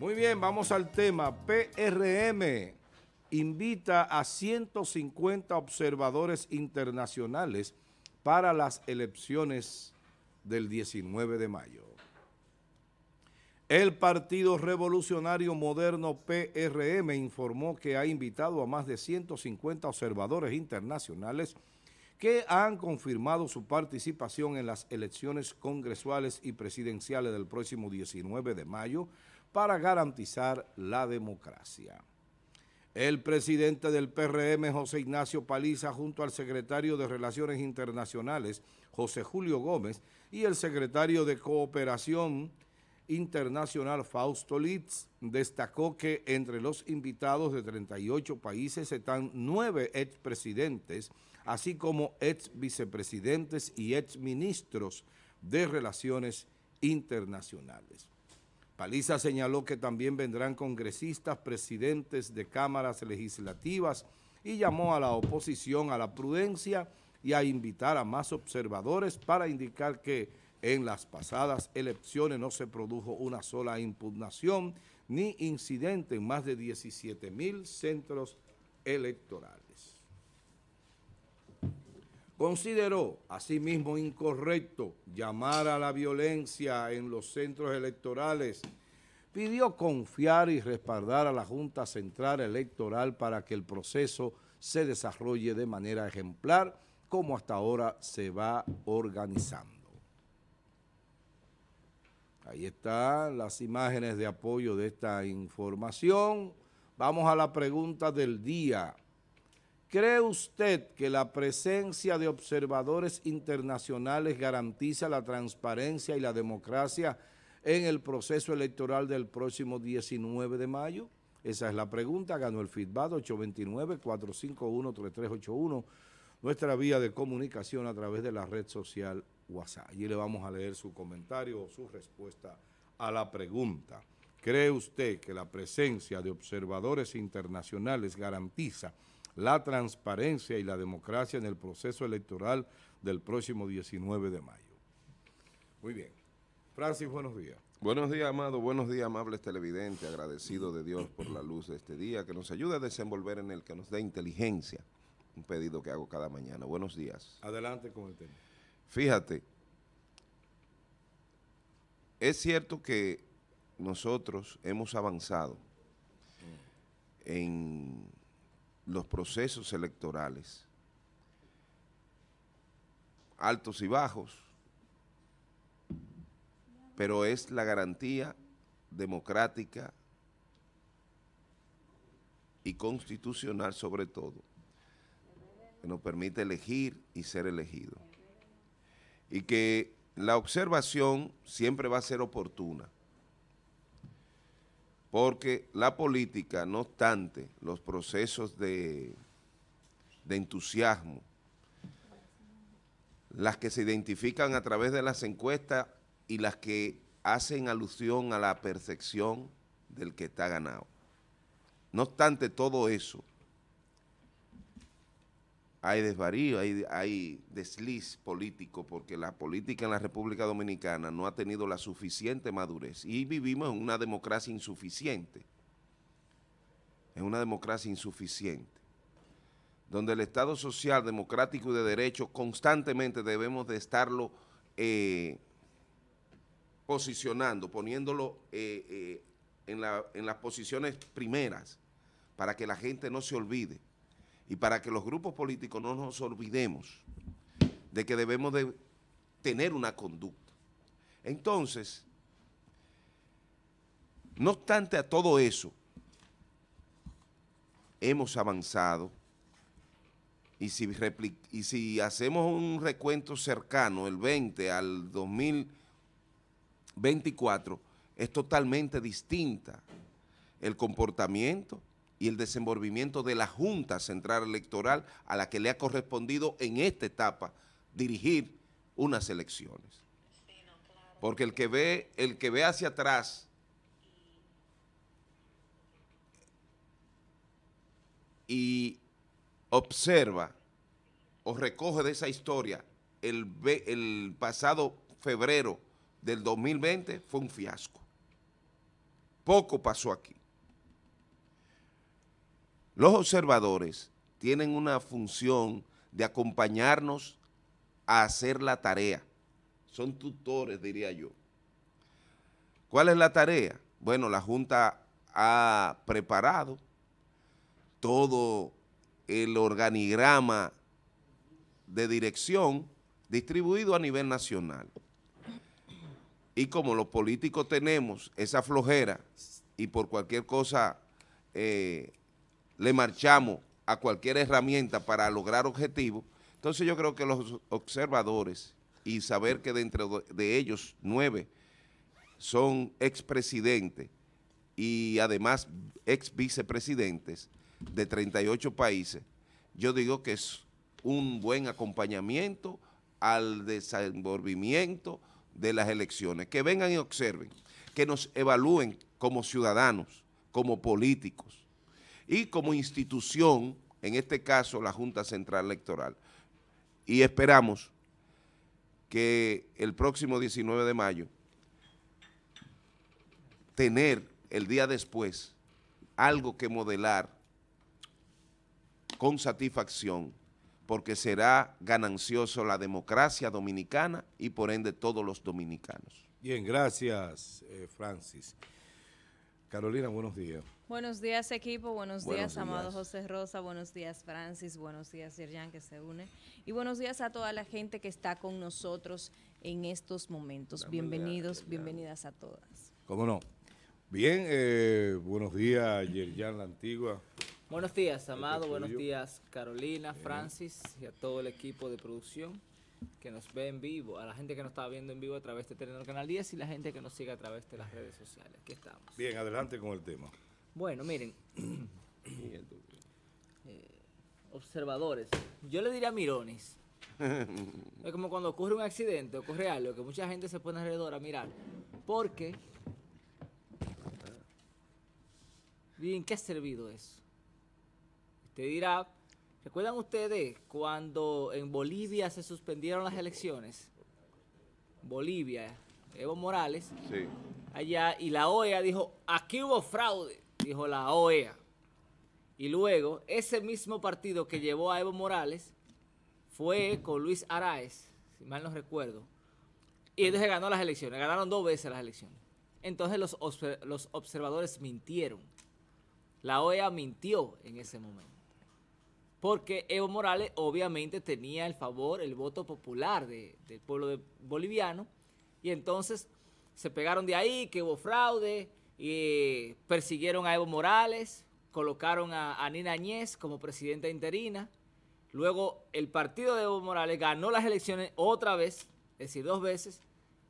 Muy bien, vamos al tema. PRM invita a 150 observadores internacionales para las elecciones del 19 de mayo. El Partido Revolucionario Moderno PRM informó que ha invitado a más de 150 observadores internacionales que han confirmado su participación en las elecciones congresuales y presidenciales del próximo 19 de mayo para garantizar la democracia. El presidente del PRM, José Ignacio Paliza, junto al secretario de Relaciones Internacionales, José Julio Gómez, y el secretario de Cooperación Internacional, Fausto Litz, destacó que entre los invitados de 38 países están nueve expresidentes, así como ex vicepresidentes y ex ministros de Relaciones Internacionales. Paliza señaló que también vendrán congresistas, presidentes de cámaras legislativas y llamó a la oposición a la prudencia y a invitar a más observadores para indicar que en las pasadas elecciones no se produjo una sola impugnación ni incidente en más de 17 mil centros electorales. Consideró asimismo incorrecto llamar a la violencia en los centros electorales. Pidió confiar y respaldar a la Junta Central Electoral para que el proceso se desarrolle de manera ejemplar como hasta ahora se va organizando. Ahí están las imágenes de apoyo de esta información. Vamos a la pregunta del día. ¿Cree usted que la presencia de observadores internacionales garantiza la transparencia y la democracia en el proceso electoral del próximo 19 de mayo? Esa es la pregunta. Ganó el feedback 829-451-3381, nuestra vía de comunicación a través de la red social WhatsApp. Y le vamos a leer su comentario o su respuesta a la pregunta. ¿Cree usted que la presencia de observadores internacionales garantiza la transparencia y la democracia en el proceso electoral del próximo 19 de mayo. Muy bien. Francis, buenos días. Buenos días, amado. Buenos días, amables televidentes. Agradecido de Dios por la luz de este día, que nos ayude a desenvolver en el que nos dé inteligencia. Un pedido que hago cada mañana. Buenos días. Adelante con el tema. Fíjate, es cierto que nosotros hemos avanzado en los procesos electorales, altos y bajos, pero es la garantía democrática y constitucional sobre todo, que nos permite elegir y ser elegido. Y que la observación siempre va a ser oportuna porque la política, no obstante los procesos de, de entusiasmo, las que se identifican a través de las encuestas y las que hacen alusión a la percepción del que está ganado. No obstante todo eso, hay desvarío, hay, desliz político, porque la política en la República Dominicana no ha tenido la suficiente madurez. Y vivimos en una democracia insuficiente. en una democracia insuficiente. Donde el Estado social, democrático y de derecho constantemente debemos de estarlo eh, posicionando, poniéndolo eh, eh, en las posiciones primeras, para que la gente no se olvide y para que los grupos políticos no nos olvidemos de que debemos de tener una conducta. Entonces, no obstante a todo eso, hemos avanzado y si, y si hacemos un recuento cercano, el 20 al 2024, es totalmente distinta el comportamiento y el desenvolvimiento de la Junta Central Electoral a la que le ha correspondido en esta etapa dirigir unas elecciones. Porque el que ve, el que ve hacia atrás y observa o recoge de esa historia el, el pasado febrero del 2020 fue un fiasco. Poco pasó aquí. Los observadores tienen una función de acompañarnos a hacer la tarea. Son tutores, diría yo. ¿Cuál es la tarea? Bueno, la Junta ha preparado todo el organigrama de dirección distribuido a nivel nacional. Y como los políticos tenemos esa flojera y por cualquier cosa eh, le marchamos a cualquier herramienta para lograr objetivos, entonces yo creo que los observadores y saber que dentro de ellos nueve son expresidentes y además ex vicepresidentes de 38 países, yo digo que es un buen acompañamiento al desenvolvimiento de las elecciones. Que vengan y observen, que nos evalúen como ciudadanos, como políticos, y como institución, en este caso la Junta Central Electoral. Y esperamos que el próximo 19 de mayo tener el día después algo que modelar con satisfacción porque será ganancioso la democracia dominicana y por ende todos los dominicanos. Bien, gracias eh, Francis. Carolina, buenos días. Buenos días, equipo. Buenos, días, amado José Rosa. Buenos días, Francis. Buenos días, Yerjan, que se une. Y buenos días a toda la gente que está con nosotros en estos momentos. Bienvenidos, bienvenidas a todas. ¿Cómo no? Bien, eh, buenos días, Yerjan, la antigua. Buenos días, este Amado. Buenos días, Carolina, Francis y a todo el equipo de producción que nos ve en vivo, a la gente que nos está viendo en vivo a través de Telenor Canal 10 y la gente que nos sigue a través de las redes sociales. Aquí estamos. Bien, adelante con el tema. Bueno, miren. Eh, observadores. Yo le diría a mirones. es como cuando ocurre un accidente, ocurre algo, que mucha gente se pone alrededor a mirar. Porque... ¿Y en qué ha servido eso? Usted dirá, ¿Recuerdan ustedes cuando en Bolivia se suspendieron las elecciones? Bolivia, Evo Morales, sí. allá, y la OEA dijo, aquí hubo fraude, dijo la OEA. Y luego, ese mismo partido que llevó a Evo Morales fue con Luis Araez, si mal no recuerdo. Y entonces ganó las elecciones, ganaron dos veces las elecciones. Entonces los, los observadores mintieron. La OEA mintió en ese momento porque Evo Morales obviamente tenía el favor, el voto popular del pueblo boliviano, y entonces se pegaron de ahí, que hubo fraude, y persiguieron a Evo Morales, colocaron a, Nina Añez como presidenta interina, luego el partido de Evo Morales ganó las elecciones otra vez, es decir, dos veces,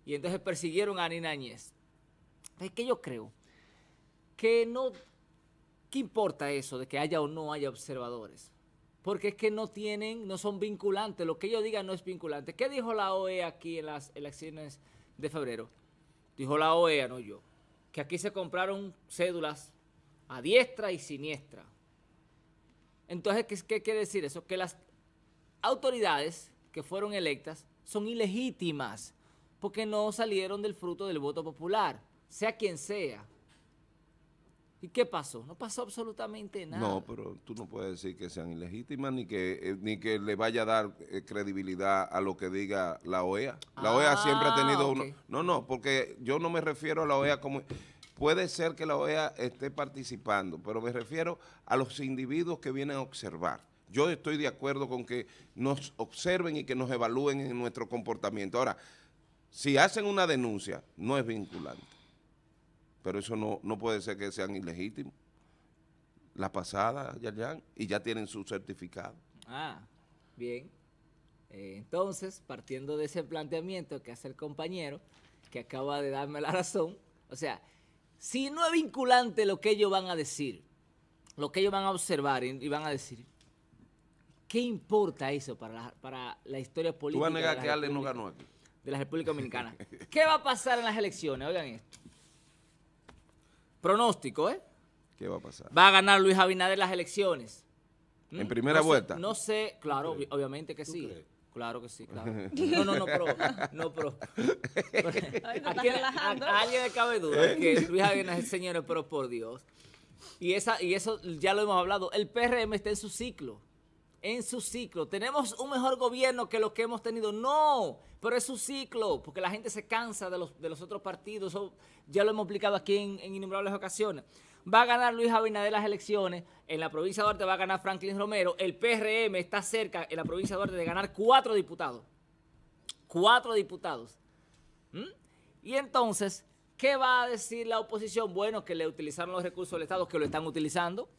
y entonces persiguieron a Nina Añez. Es que yo creo que no, ¿qué importa eso de que haya o no haya observadores? porque es que no tienen, no son vinculantes. Lo que ellos digan no es vinculante. ¿Qué dijo la OEA aquí en las elecciones de febrero? Dijo la OEA, no yo, que aquí se compraron cédulas a diestra y siniestra. Entonces, ¿qué, quiere decir eso? Que las autoridades que fueron electas son ilegítimas porque no salieron del fruto del voto popular, sea quien sea. ¿Y qué pasó? No pasó absolutamente nada. No, pero tú no puedes decir que sean ilegítimas ni que eh, ni que le vaya a dar eh, credibilidad a lo que diga la OEA. La OEA ah, siempre ha tenido uno. No, no, porque yo no me refiero a la OEA como puede ser que la OEA esté participando, pero me refiero a los individuos que vienen a observar. Yo estoy de acuerdo con que nos observen y que nos evalúen en nuestro comportamiento. Ahora, si hacen una denuncia, no es vinculante pero eso no, puede ser que sean ilegítimos. La pasada, ya y ya tienen su certificado. Ah, bien. Eh, entonces, partiendo de ese planteamiento que hace el compañero, que acaba de darme la razón, o sea, si no es vinculante lo que ellos van a decir, lo que ellos van a observar y, van a decir, ¿qué importa eso para la, para la historia política? De la República Dominicana. ¿Qué va a pasar en las elecciones? Oigan esto. Pronóstico, ¿eh? ¿Qué va a pasar? Va a ganar Luis Abinader las elecciones. ¿En mm, primera vuelta? no sé, claro, obviamente que sí. Claro que sí, claro. No, no, no, pero... No, pro. aquí, a, alguien le cabe duda ¿Eh? que Luis Abinader, señor, pero por Dios. Y, esa, y eso ya lo hemos hablado. El PRM está en su ciclo en su ciclo. Tenemos un mejor gobierno que lo que hemos tenido. No, pero es su ciclo, porque la gente se cansa de los, de otros partidos. ya lo hemos explicado aquí en, innumerables ocasiones. Va a ganar Luis Abinader las elecciones. En la provincia de Duarte va a ganar Franklin Romero. El PRM está cerca en la provincia de Duarte de ganar cuatro diputados. Cuatro diputados. ¿Mm? Y entonces, ¿qué va a decir la oposición? Bueno, que le utilizaron los recursos del Estado, que lo están utilizando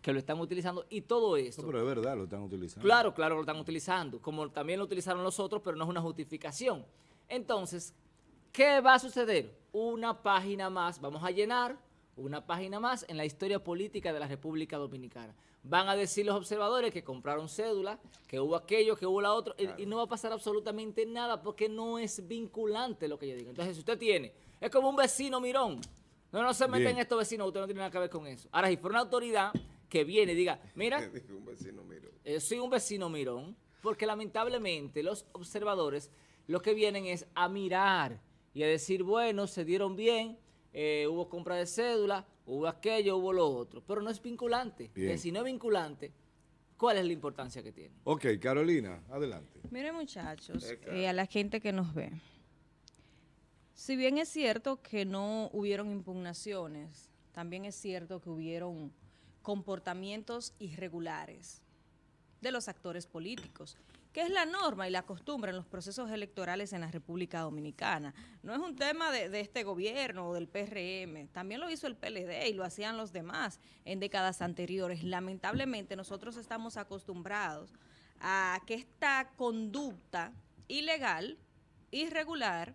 que lo están utilizando y todo eso. pero es verdad, lo están utilizando. Claro, claro lo están utilizando, como también lo utilizaron los otros, pero no es una justificación. Entonces, ¿qué va a suceder? Una página más, vamos a llenar una página más en la historia política de la República Dominicana. Van a decir los observadores que compraron cédula, que hubo aquello, que hubo la otra, y, no va a pasar absolutamente nada porque no es vinculante lo que yo digo. Entonces, si usted tiene, es como un vecino mirón. No, no se meten estos vecinos, usted no tiene nada que ver con eso. Ahora, si fuera una autoridad que viene y diga, mira, eh, soy un vecino mirón, porque lamentablemente los observadores lo que vienen es a mirar y a decir, bueno, se dieron bien, eh, hubo compra de cédula, hubo aquello, hubo lo otro, pero no es vinculante, si no es vinculante, ¿cuál es la importancia que tiene? Ok, Carolina, adelante. Miren muchachos, eh, a la gente que nos ve, si bien es cierto que no hubieron impugnaciones, también es cierto que hubieron comportamientos irregulares de los actores políticos, que es la norma y la costumbre en los procesos electorales en la República Dominicana. No es un tema de, este gobierno o del PRM, también lo hizo el PLD y lo hacían los demás en décadas anteriores. Lamentablemente nosotros estamos acostumbrados a que esta conducta ilegal, irregular,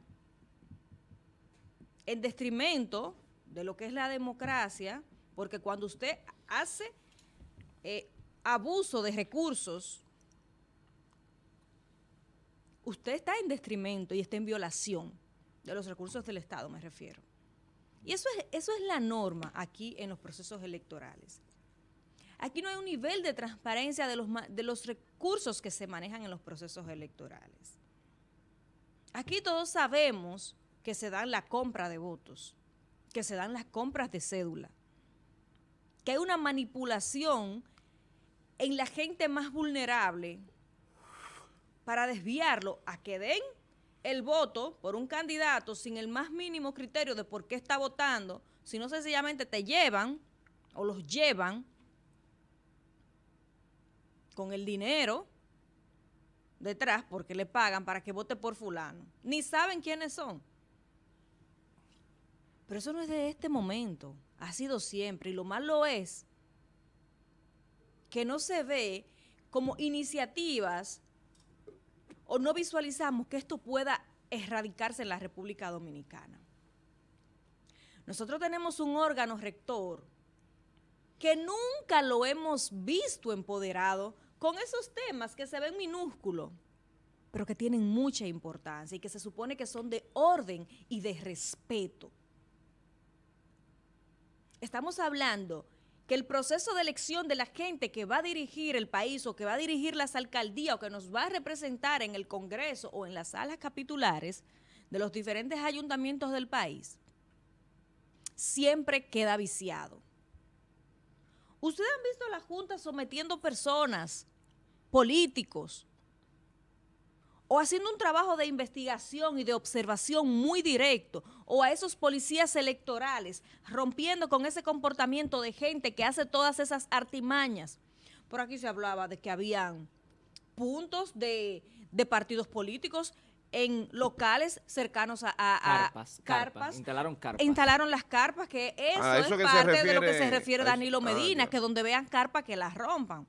en detrimento de lo que es la democracia, porque cuando usted hace eh, abuso de recursos, usted está en detrimento y está en violación de los recursos del Estado, me refiero. Y eso es, eso es la norma aquí en los procesos electorales. Aquí no hay un nivel de transparencia de los, de los recursos que se manejan en los procesos electorales. Aquí todos sabemos que se dan la compra de votos, que se dan las compras de cédula, que hay una manipulación en la gente más vulnerable para desviarlo a que den el voto por un candidato sin el más mínimo criterio de por qué está votando, sino sencillamente te llevan o los llevan con el dinero detrás porque le pagan para que vote por fulano. Ni saben quiénes son. Pero eso no es de este momento. Ha sido siempre. Y lo malo es que no se ve como iniciativas o no visualizamos que esto pueda erradicarse en la República Dominicana. Nosotros tenemos un órgano rector que nunca lo hemos visto empoderado con esos temas que se ven minúsculos, pero que tienen mucha importancia y que se supone que son de orden y de respeto. Estamos hablando que el proceso de elección de la gente que va a dirigir el país o que va a dirigir las alcaldías o que nos va a representar en el Congreso o en las salas capitulares de los diferentes ayuntamientos del país, siempre queda viciado. Ustedes han visto a la Junta sometiendo personas, políticos, o haciendo un trabajo de investigación y de observación muy directo, o a esos policías electorales, rompiendo con ese comportamiento de gente que hace todas esas artimañas. Por aquí se hablaba de que habían puntos de, partidos políticos en locales cercanos a, carpas, Instalaron carpas. Instalaron las carpas, que ah, eso, es parte de lo que se refiere Danilo ah, Medina, que donde vean carpas que las rompan.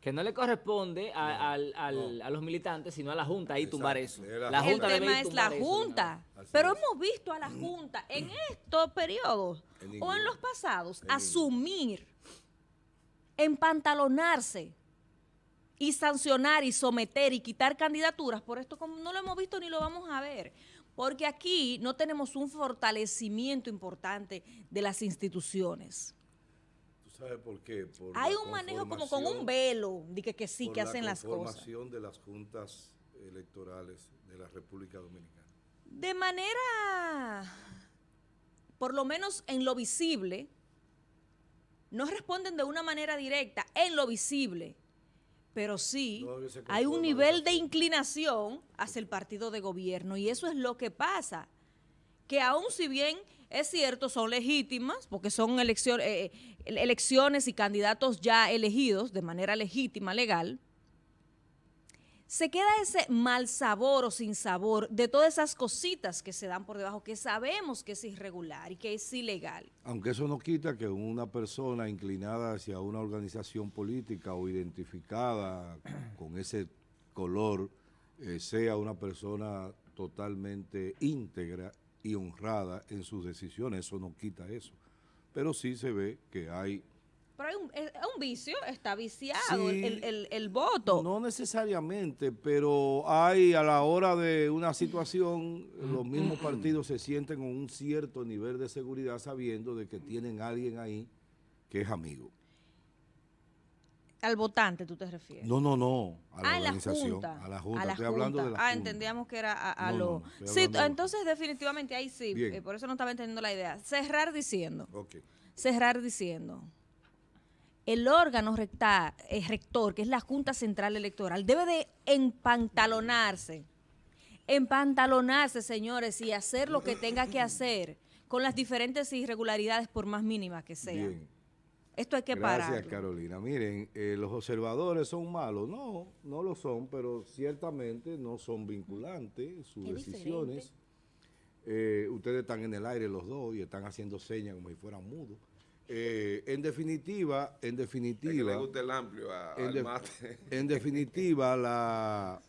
Que no le corresponde a, los militantes, sino a la Junta ahí tumbar eso. La, el tema es la Junta. Pero hemos visto a la mm. Junta en estos periodos o en los pasados asumir, empantalonarse y sancionar y someter y quitar candidaturas. Por esto no lo hemos visto ni lo vamos a ver. Porque aquí no tenemos un fortalecimiento importante de las instituciones. ¿Sabe por qué? Hay un manejo como con un velo de que, sí, que hacen las cosas. La de las juntas electorales de la República Dominicana. De manera, por lo menos en lo visible, no responden de una manera directa, en lo visible, pero sí hay un nivel de inclinación hacia el partido de gobierno y eso es lo que pasa que aún si bien es cierto, son legítimas, porque son eh, eh, elecciones y candidatos ya elegidos de manera legítima, legal, se queda ese mal sabor o sin sabor de todas esas cositas que se dan por debajo, que sabemos que es irregular y que es ilegal. Aunque eso no quita que una persona inclinada hacia una organización política o identificada con ese color eh, sea una persona totalmente íntegra y honrada en sus decisiones, eso no quita eso. Pero sí se ve que hay... Pero hay un, es un vicio, está viciado el, el, voto. No necesariamente, pero hay a la hora de una situación, los mismos partidos se sienten con un cierto nivel de seguridad sabiendo de que tienen alguien ahí que es amigo. Al votante tú te refieres. No, no, no. A la ah, organización. junta. A la Junta. estoy hablando de la Ah, entendíamos que era a, lo... sí, entonces definitivamente ahí sí. Eh, por eso no estaba entendiendo la idea. Cerrar diciendo. Okay. Cerrar diciendo. El órgano recta, eh, rector, que es la Junta Central Electoral, debe de empantalonarse. Empantalonarse, señores, y hacer lo que tenga que hacer con las diferentes irregularidades por más mínimas que sean. Esto hay que parar. Gracias, Carolina. Miren, eh, los observadores son malos. No, no lo son, pero ciertamente no son vinculantes sus decisiones. Eh, ustedes están en el aire los dos y están haciendo señas como si fueran mudos. Eh, en definitiva, en definitiva... que le el amplio en, en definitiva, la,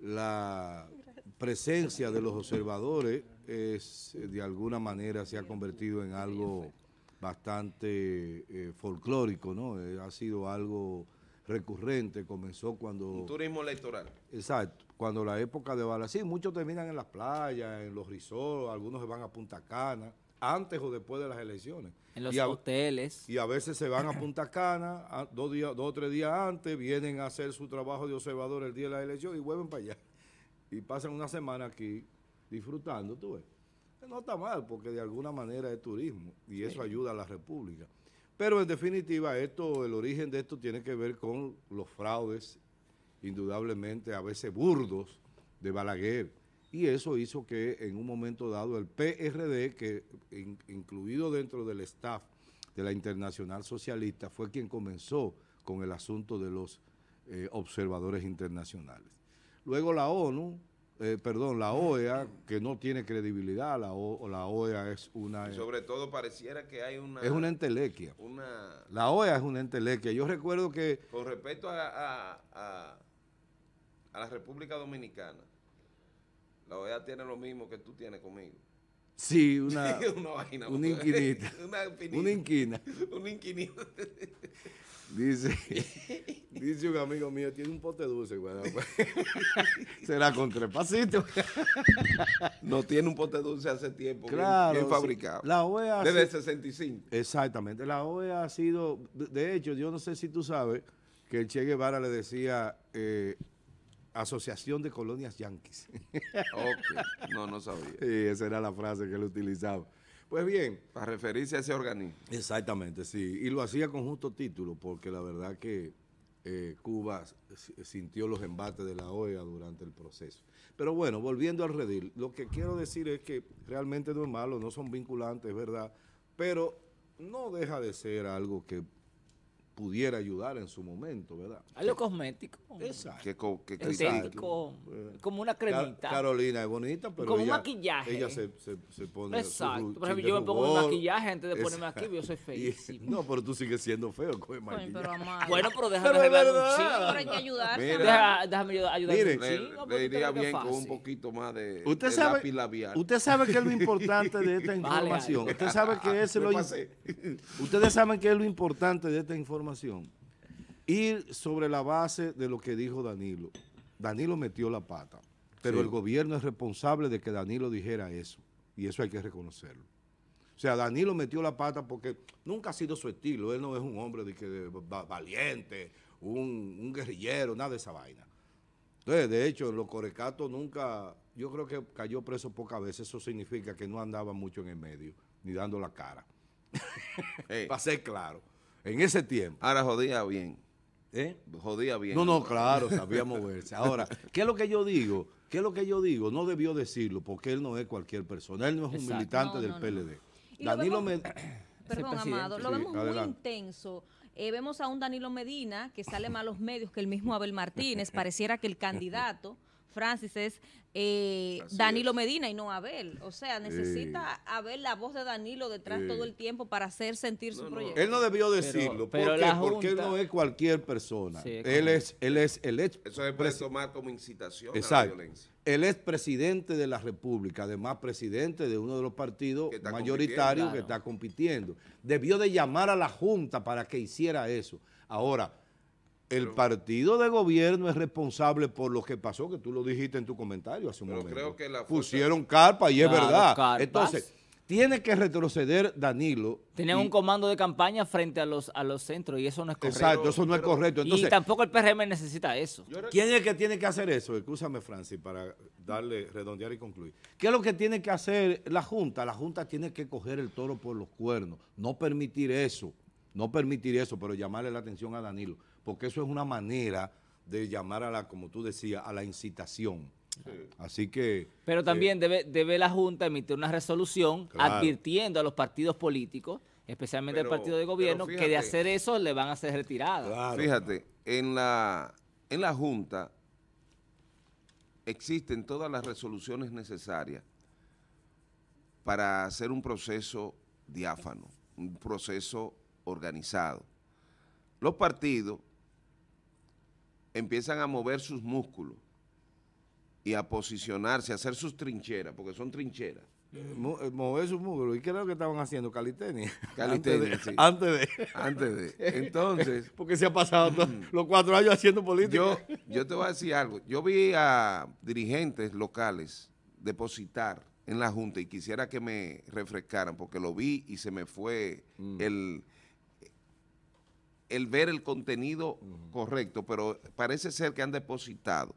la presencia de los observadores es, de alguna manera se ha convertido en algo bastante eh, folclórico, ¿no? Eh, ha sido algo recurrente, comenzó cuando... Un turismo electoral. Exacto, cuando la época de Bala, sí, muchos terminan en las playas, en los resorts, algunos se van a Punta Cana, antes o después de las elecciones. En los hoteles. Y a veces se van a Punta Cana dos, días, dos o tres días antes, vienen a hacer su trabajo de observador el día de la elección y vuelven para allá. Y pasan una semana aquí disfrutando, tú ves no está mal, porque de alguna manera es turismo y eso ayuda a la República. Pero en definitiva, esto, el origen de esto tiene que ver con los fraudes, indudablemente a veces burdos, de Balaguer. Y eso hizo que en un momento dado el PRD, que incluido dentro del staff de la Internacional Socialista, fue quien comenzó con el asunto de los eh, observadores internacionales. Luego la ONU, eh, perdón, la OEA, que no tiene credibilidad, la, la OEA es una... sobre todo pareciera que hay una... Es una entelequia. Una, la OEA es una entelequia. Yo recuerdo que... Con respecto a, a, la República Dominicana, la OEA tiene lo mismo que tú tienes conmigo. Sí, una, una, vaina, una inquinita. una, inquinita. una inquinita. Dice, dice un amigo mío, tiene un pote dulce, güey. Será con tres pasitos. no tiene un pote dulce hace tiempo, bien, fabricado. La OEA Desde el 65. Exactamente. La OEA ha sido, de hecho, yo no sé si tú sabes que el Che Guevara le decía eh, Asociación de Colonias Yankees. Ok, No, no sabía. Sí, esa era la frase que él utilizaba. Pues bien, para referirse a ese organismo. Exactamente, sí. Y lo hacía con justo título, porque la verdad que eh, Cuba sintió los embates de la OEA durante el proceso. Pero bueno, volviendo al redil, lo que quiero decir es que realmente no es malo, no son vinculantes, es verdad, pero no deja de ser algo que pudiera ayudar en su momento, ¿verdad? Algo cosmético. Exacto. Que, que, eh, como una cremita. Carolina es bonita, pero como ella, un maquillaje. ella se, pone Exacto. Por ejemplo, yo me pongo un maquillaje antes de ponerme aquí, yo soy feísimo. no, pero tú sigues siendo feo con el bueno, pero déjame pero un Pero hay que ayudar. déjame ayudar Miren, le, iría bien con un poquito más de, ¿Usted sabe, lápiz labial. Usted sabe que es lo importante de esta información. usted sabe que ah, es lo... Ustedes saben que es lo importante de esta información y ir sobre la base de lo que dijo Danilo. Danilo metió la pata, pero el gobierno es responsable de que Danilo dijera eso, y eso hay que reconocerlo. O sea, Danilo metió la pata porque nunca ha sido su estilo, él no es un hombre de que, valiente, un, guerrillero, nada de esa vaina. Entonces, de hecho, los corecatos nunca, yo creo que cayó preso pocas veces, eso significa que no andaba mucho en el medio, ni dando la cara. Para ser claro. En ese tiempo. Ahora jodía bien. ¿Eh? Jodía bien. No, no, claro, sabía moverse. Ahora, ¿qué es lo que yo digo? ¿Qué es lo que yo digo? No debió decirlo porque él no es cualquier persona. Él no es un militante del PLD. Danilo Medina... Perdón, Amado, lo vemos muy intenso. Eh, vemos a un Danilo Medina que sale más a los medios que el mismo Abel Martínez. Pareciera que el candidato Francis es eh, Danilo Medina y no Abel. O sea, necesita haber Abel la voz de Danilo detrás todo el tiempo para hacer sentir su proyecto. Él no debió decirlo. Porque no es cualquier persona. él es, él es el hecho. Eso se puede como incitación a la violencia. Él es presidente de la República, además presidente de uno de los partidos mayoritarios que está compitiendo. Debió de llamar a la Junta para que hiciera eso. Ahora, el partido de gobierno es responsable por lo que pasó, que tú lo dijiste en tu comentario hace un momento. Pusieron carpa y es verdad. Entonces, tiene que retroceder Danilo. Tenían un comando de campaña frente a los, a los centros y eso no es correcto. Exacto, eso no es correcto. Entonces, y tampoco el PRM necesita eso. ¿Quién es el que tiene que hacer eso? Escúchame, Francis, para darle, redondear y concluir. ¿Qué es lo que tiene que hacer la Junta? La Junta tiene que coger el toro por los cuernos, no permitir eso, no permitir eso, pero llamarle la atención a Danilo porque eso es una manera de llamar a la, como tú decías, a la incitación. Así que... Pero eh, también debe, debe la Junta emitir una resolución advirtiendo a los partidos políticos, especialmente el partido de gobierno, que de hacer eso le van a ser retirada. Fíjate, en la, en la Junta existen todas las resoluciones necesarias para hacer un proceso diáfano, un proceso organizado. Los partidos empiezan a mover sus músculos y a posicionarse, a hacer sus trincheras, porque son trincheras. Eh, mover sus músculos. ¿Y qué era lo que estaban haciendo? Calistenia. Calistenia, antes de, Antes de. Entonces. Porque se ha pasado mm. los cuatro años haciendo política. Yo, te voy a decir algo. Yo vi a dirigentes locales depositar en la Junta y quisiera que me refrescaran porque lo vi y se me fue mm. el el ver el contenido correcto, pero parece ser que han depositado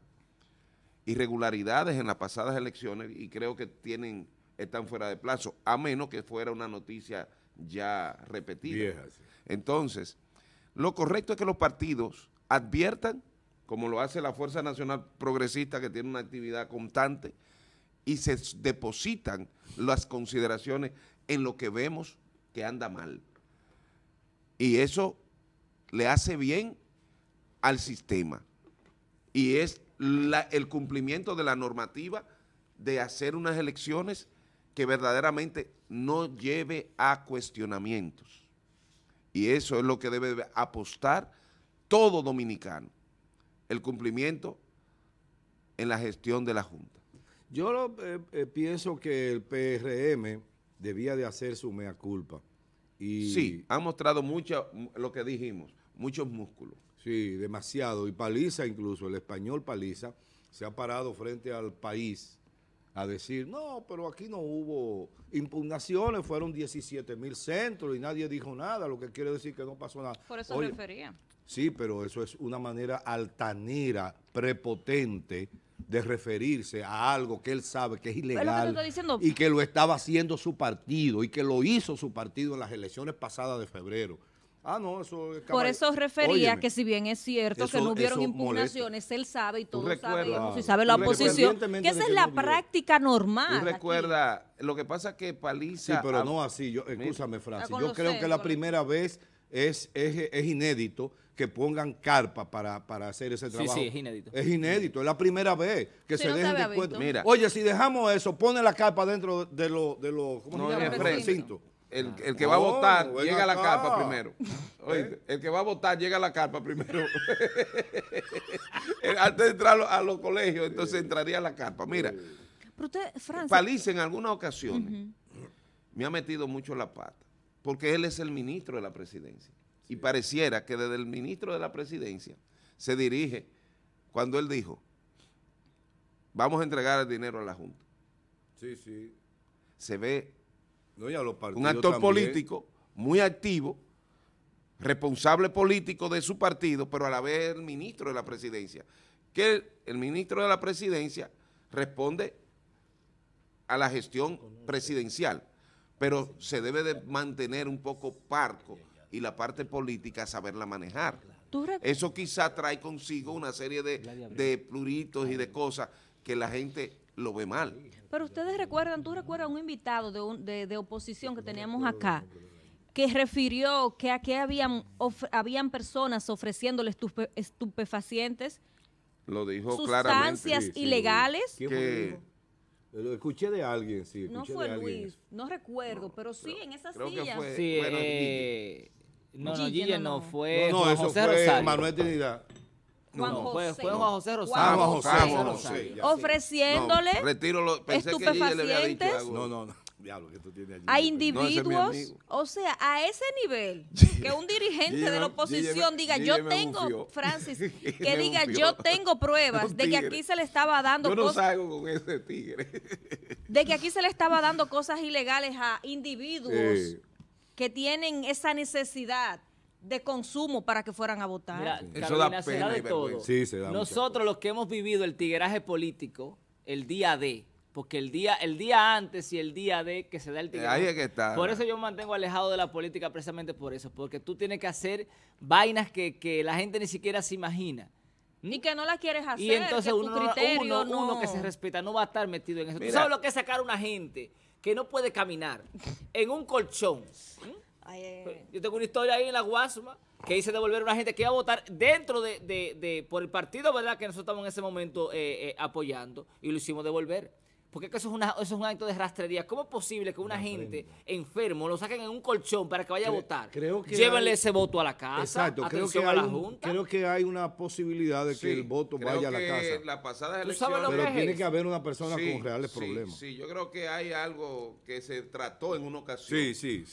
irregularidades en las pasadas elecciones y creo que tienen están fuera de plazo, a menos que fuera una noticia ya repetida. Entonces, lo correcto es que los partidos adviertan, como lo hace la Fuerza Nacional Progresista, que tiene una actividad constante, y se depositan las consideraciones en lo que vemos que anda mal. Y eso le hace bien al sistema y es el cumplimiento de la normativa de hacer unas elecciones que verdaderamente no lleve a cuestionamientos. Y eso es lo que debe apostar todo dominicano, el cumplimiento en la gestión de la Junta. Yo eh, eh, pienso que el PRM debía de hacer su mea culpa. Y sí, ha mostrado mucho lo que dijimos, muchos músculos. Sí, demasiado. Y Paliza incluso, el español Paliza, se ha parado frente al país a decir, no, pero aquí no hubo impugnaciones, fueron 17 mil centros y nadie dijo nada, lo que quiere decir que no pasó nada. Por eso refería. Sí, pero eso es una manera altanera, prepotente de referirse a algo que él sabe que es ilegal y que lo estaba haciendo su partido y que lo hizo su partido en las elecciones pasadas de febrero. Ah, no, eso es Por eso refería que si bien es cierto que no hubieron impugnaciones, él sabe y todos sabemos, y sabe la oposición, que esa es la práctica normal. recuerda, lo que pasa es que Paliza... Sí, pero no así, yo, escúchame Francis, yo creo que la primera vez es, es, es inédito que pongan carpa para, hacer ese trabajo. Sí, sí, es inédito. Es inédito, es la primera vez que se dejen de Mira. Oye, si dejamos eso, pone la carpa dentro de los de lo, recinto. Ah. Oh, el, que va a votar llega a la carpa primero. el que va a votar llega a la carpa primero. Antes de entrar a los colegios, entonces entraría a la carpa. Mira, Pero en algunas ocasiones me ha metido mucho la pata, porque él es el ministro de la presidencia. Y pareciera que desde el ministro de la presidencia se dirige cuando él dijo, vamos a entregar el dinero a la Junta. Sí, sí. Se ve un actor político muy activo, responsable político de su partido, pero a la vez el ministro de la presidencia. Que el, ministro de la presidencia responde a la gestión presidencial, pero se debe de mantener un poco parco y la parte política saberla manejar. Eso quizá trae consigo una serie de, de pluritos y de cosas que la gente lo ve mal. Pero ustedes recuerdan, tú recuerdas un invitado de, de, oposición que teníamos acá, que refirió que aquí habían, habían personas ofreciéndole estupefacientes, lo dijo sustancias ilegales. Eh, lo escuché de alguien, sí. No fue Luis, no recuerdo, pero sí, en esas silla. sí, eh, no, no, no, fue no, José fue Rosario. Manuel Trinidad. Juan José. Juan José Rosario. Juan José, Ofreciéndole estupefacientes. A individuos, o sea, a ese nivel, que un dirigente de la oposición diga, yo tengo, Francis, que diga, yo tengo pruebas de que aquí se le estaba dando cosas. de que aquí se le estaba dando cosas ilegales a individuos que tienen esa necesidad de consumo para que fueran a votar. Eso da pena de todo. Nosotros los que hemos vivido el tigueraje político, el día de, porque el día, el día antes y el día de que se da el eh, tigueraje. Por eso yo me mantengo alejado de la política precisamente por eso, porque tú tienes que hacer vainas que, la gente ni siquiera se imagina. Ni que no la quieres hacer, y entonces uno, criterio, uno, que se respeta no va a estar metido en eso. ¿Tú sabes lo que es sacar a una gente que no puede caminar en un colchón? Yo tengo una historia ahí en la Guasma que hice devolver a una gente que iba a votar dentro de, por el partido, ¿verdad? Que nosotros estamos en ese momento eh, eh, apoyando y lo hicimos devolver porque eso es, una, eso es un acto de rastrería. ¿Cómo es posible que una gente enfermo lo saquen en un colchón para que vaya a votar? Creo que Llévenle ese voto a la casa, Exacto, creo que a la hay Junta. creo que hay una posibilidad de que el voto vaya a la casa. La pasada elección, Pero tiene que haber una persona con reales problemas. Sí, yo creo que hay algo que se trató en una ocasión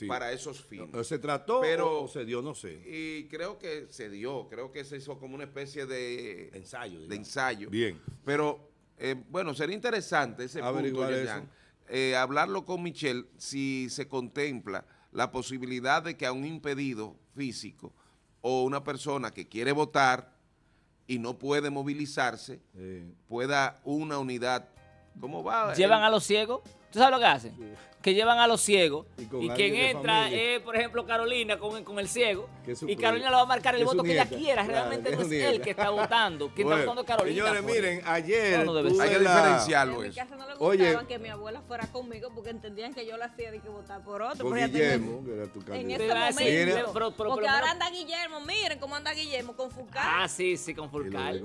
para esos fines. se trató Pero, o se dio, no sé. Y creo que se dio, creo que se hizo como una especie de ensayo. De ensayo. Bien. Pero eh, bueno, sería interesante ese punto, eh, hablarlo con Michelle si se contempla la posibilidad de que a un impedido físico o una persona que quiere votar y no puede movilizarse, pueda una unidad. ¿Cómo va? ¿Llevan a los ciegos? ¿Tú sabes lo que hacen? que llevan a los ciegos y, quien entra es, por ejemplo, Carolina con, con el ciego y Carolina le va a marcar el voto que ella quiera. Realmente no es él que está votando, que está votando Carolina. Señores, pues. miren, ayer hay que diferenciarlo En mi no le que mi abuela fuera conmigo porque entendían que yo la hacía de que votar por otro. Guillermo, era tu En este momento, porque ahora anda Guillermo, miren cómo anda Guillermo con Fulcar. Ah, sí, sí, con Fulcar.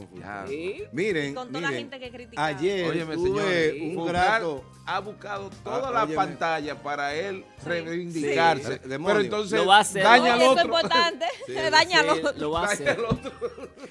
Sí. Miren, con toda la gente que criticaba. Ayer tuve un grato. Ha buscado ah, toda la pantalla para él reivindicarse. Pero entonces lo va a hacer. daña al otro. importante. daña al otro. Lo va a hacer.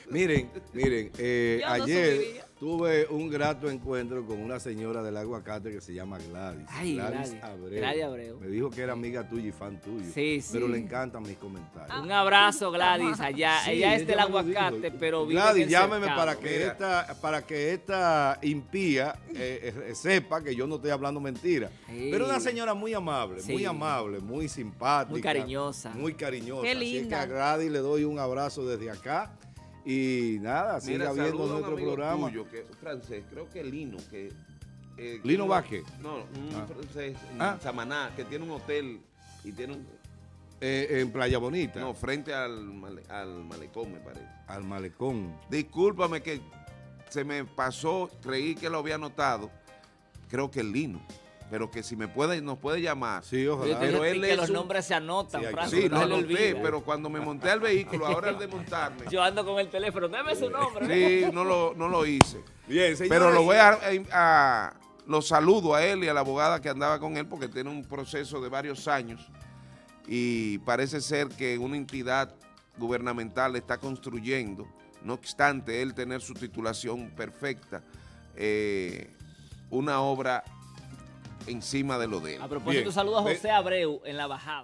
Miren, miren, eh, ayer Tuve un grato encuentro con una señora del aguacate que se llama Gladys. Gladys, Abreu. Gladys Abreu. Me dijo que era amiga tuya y fan tuyo. Sí, sí. Pero le encantan mis comentarios. un abrazo, Gladys, allá. ella es del aguacate, pero vive Gladys, llámeme para que, esta, para que esta impía eh, eh, sepa que yo no estoy hablando mentira. Pero una señora muy amable, muy amable, muy simpática. Muy cariñosa. Muy cariñosa. Qué linda. Así que a Gladys le doy un abrazo desde acá y nada, sigue habiendo nuestro programa. Tuyo, que, francés, creo que Lino, que. Eh, Lino Vázquez. No, un ah. francés, ah. Samaná, que tiene un hotel y tiene un. Eh, en Playa Bonita. No, frente al, al malecón, me parece. Al malecón. Discúlpame que se me pasó, creí que lo había notado. Creo que Lino pero que si me puede, nos puede llamar. Sí, ojalá. Pero él que los nombres se anotan, sí, no, lo pero cuando me monté al vehículo, ahora de desmontarme. Yo ando con el teléfono, dame su nombre. Sí, no lo, no lo hice. Bien, Pero lo voy a, lo saludo a él y a la abogada que andaba con él porque tiene un proceso de varios años y parece ser que una entidad gubernamental está construyendo, no obstante él tener su titulación perfecta, eh, una obra encima de lo de A propósito, saludos a José Abreu en la bajada.